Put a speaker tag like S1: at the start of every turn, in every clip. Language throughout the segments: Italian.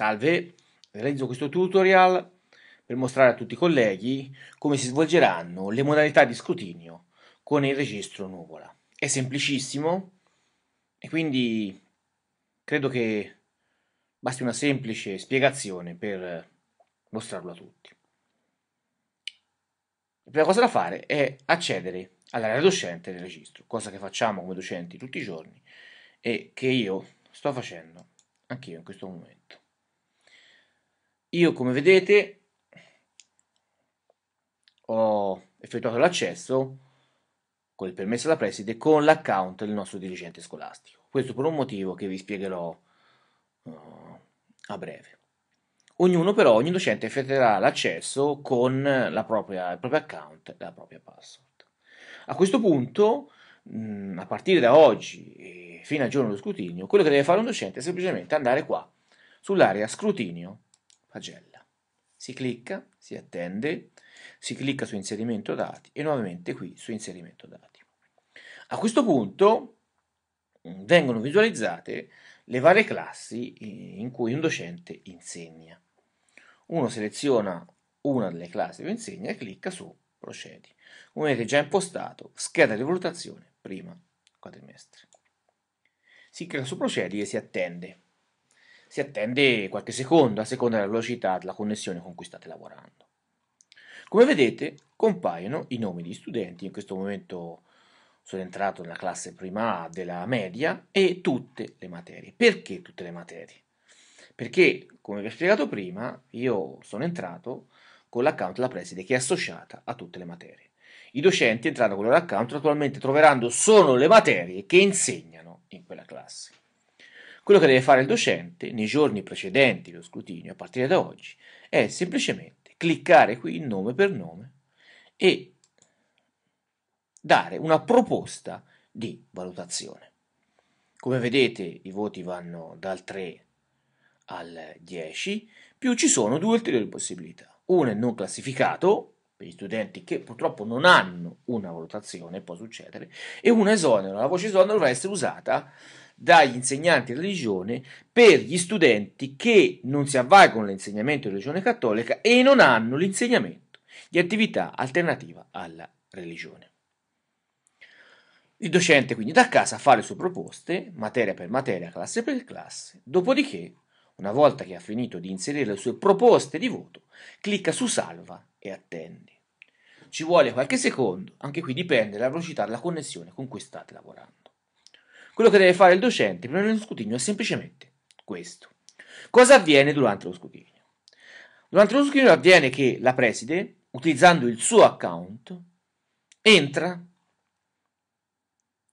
S1: Salve, realizzo questo tutorial per mostrare a tutti i colleghi come si svolgeranno le modalità di scrutinio con il registro nuvola. È semplicissimo e quindi credo che basti una semplice spiegazione per mostrarlo a tutti. La prima cosa da fare è accedere all'area docente del registro, cosa che facciamo come docenti tutti i giorni e che io sto facendo anch'io in questo momento. Io, come vedete, ho effettuato l'accesso con il permesso da preside con l'account del nostro dirigente scolastico. Questo per un motivo che vi spiegherò uh, a breve. Ognuno però, ogni docente effettuerà l'accesso con la propria, il proprio account e la propria password. A questo punto, mh, mm, a partire da oggi fino al giorno dello scrutinio, quello che deve fare un docente è semplicemente andare qua, sull'area scrutinio, pagella. Si clicca, si attende, si clicca su inserimento dati e nuovamente qui su inserimento dati. A questo punto mm, vengono visualizzate le varie classi eh, in cui un docente insegna. Uno seleziona una delle classi che insegna e clicca su procedi. Come avete già impostato, scheda di valutazione prima quadrimestre. Si clicca su procedi e si attende si attende qualche secondo a seconda della velocità della connessione con cui state lavorando. Come vedete compaiono i nomi di studenti, in questo momento sono entrato nella classe prima A della media e tutte le materie. Perché tutte le materie? Perché, come vi ho spiegato prima, io sono entrato con l'account della preside che è associata a tutte le materie. I docenti entrando con il loro troveranno solo le materie che insegnano in quella classe. Quello che deve fare il docente nei giorni precedenti lo scrutinio, a partire da oggi, è semplicemente cliccare qui nome per nome e dare una proposta di valutazione. Come vedete i voti vanno dal 3 al 10, più ci sono due ulteriori possibilità. Uno è non classificato, per gli studenti che purtroppo non hanno una valutazione, può succedere, e un esonero. La voce esonero dovrà essere usata dagli insegnanti di religione per gli studenti che non si avvalgono all'insegnamento di religione cattolica e non hanno l'insegnamento di attività alternativa alla religione. Il docente quindi da casa fa le sue proposte, materia per materia, classe per classe, dopodiché, una volta che ha finito di inserire le sue proposte di voto, clicca su salva e attende. Ci vuole qualche secondo, anche qui dipende dalla velocità della connessione con cui state lavorando. Quello che deve fare il docente per di uno scrutinio è semplicemente questo. Cosa avviene durante lo scrutinio? Durante lo scrutinio avviene che la preside, utilizzando il suo account, entra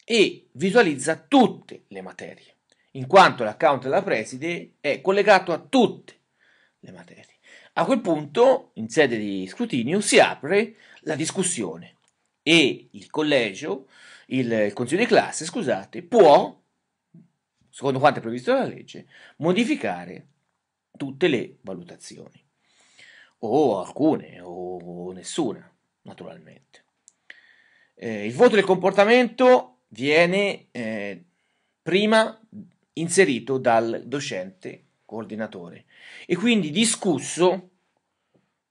S1: e visualizza tutte le materie, in quanto l'account della preside è collegato a tutte le materie. A quel punto, in sede di scrutinio, si apre la discussione e il collegio, il consiglio di classe, scusate, può, secondo quanto è previsto dalla legge, modificare tutte le valutazioni, o alcune, o nessuna, naturalmente. Eh, il voto del comportamento viene eh, prima inserito dal docente coordinatore e quindi discusso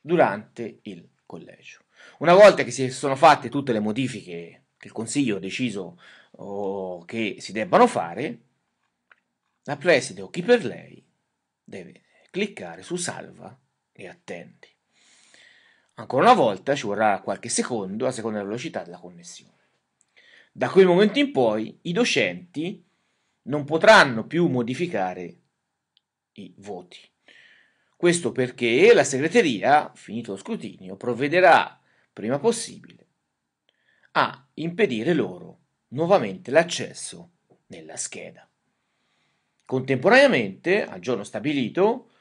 S1: durante il collegio. Una volta che si sono fatte tutte le modifiche che il Consiglio ha deciso oh, che si debbano fare, la preside o chi per lei deve cliccare su salva e attendi. Ancora una volta ci vorrà qualche secondo a seconda della velocità della connessione. Da quel momento in poi i docenti non potranno più modificare i voti. Questo perché la segreteria, finito lo scrutinio, provvederà a prima possibile a impedire loro nuovamente l'accesso nella scheda. Contemporaneamente, al giorno stabilito,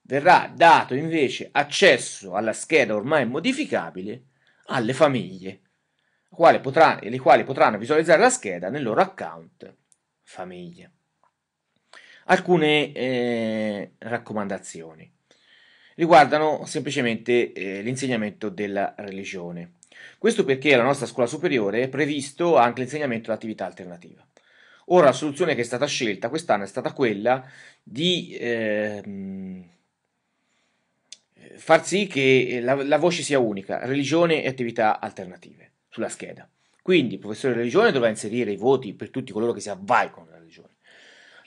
S1: verrà dato invece accesso alla scheda ormai modificabile alle famiglie, quale potrà, le quali potranno visualizzare la scheda nel loro account famiglia. Alcune eh, raccomandazioni riguardano semplicemente eh, l'insegnamento della religione. Questo perché alla nostra scuola superiore è previsto anche l'insegnamento dell'attività alternativa. Ora la soluzione che è stata scelta quest'anno è stata quella di eh, far sì che eh, la, la voce sia unica, religione e attività alternative sulla scheda. Quindi il professore di religione dovrà inserire i voti per tutti coloro che si avvalgono della religione.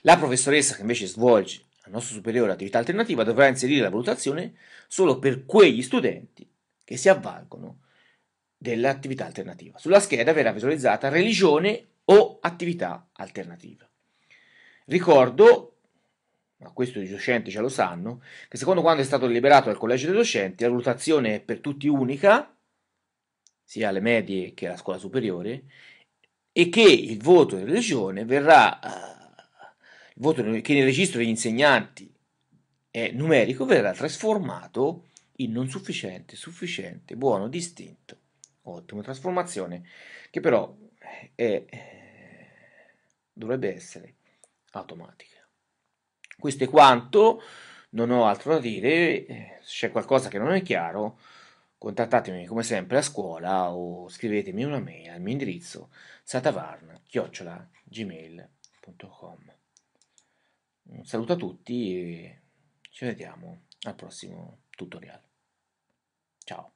S1: La professoressa che invece svolge al nostro superiore attività alternativa dovrà inserire la valutazione solo per quegli studenti che si avvalgono dell'attività alternativa. Sulla scheda verrà visualizzata religione o attività alternativa. Ricordo, ma questo i docenti già lo sanno, che secondo quanto è stato deliberato dal collegio dei docenti la valutazione è per tutti unica, sia alle medie che alla scuola superiore, e che il voto di religione verrà eh, il voto che nel registro degli insegnanti è numerico verrà trasformato in non sufficiente, sufficiente, buono, distinto. Ottima trasformazione che però è, dovrebbe essere automatica. Questo è quanto, non ho altro da dire, se c'è qualcosa che non è chiaro contattatemi come sempre a scuola o scrivetemi una mail al mio indirizzo satavarna-gmail.com un mm, saluto a tutti e ci vediamo al prossimo tutorial. Ciao!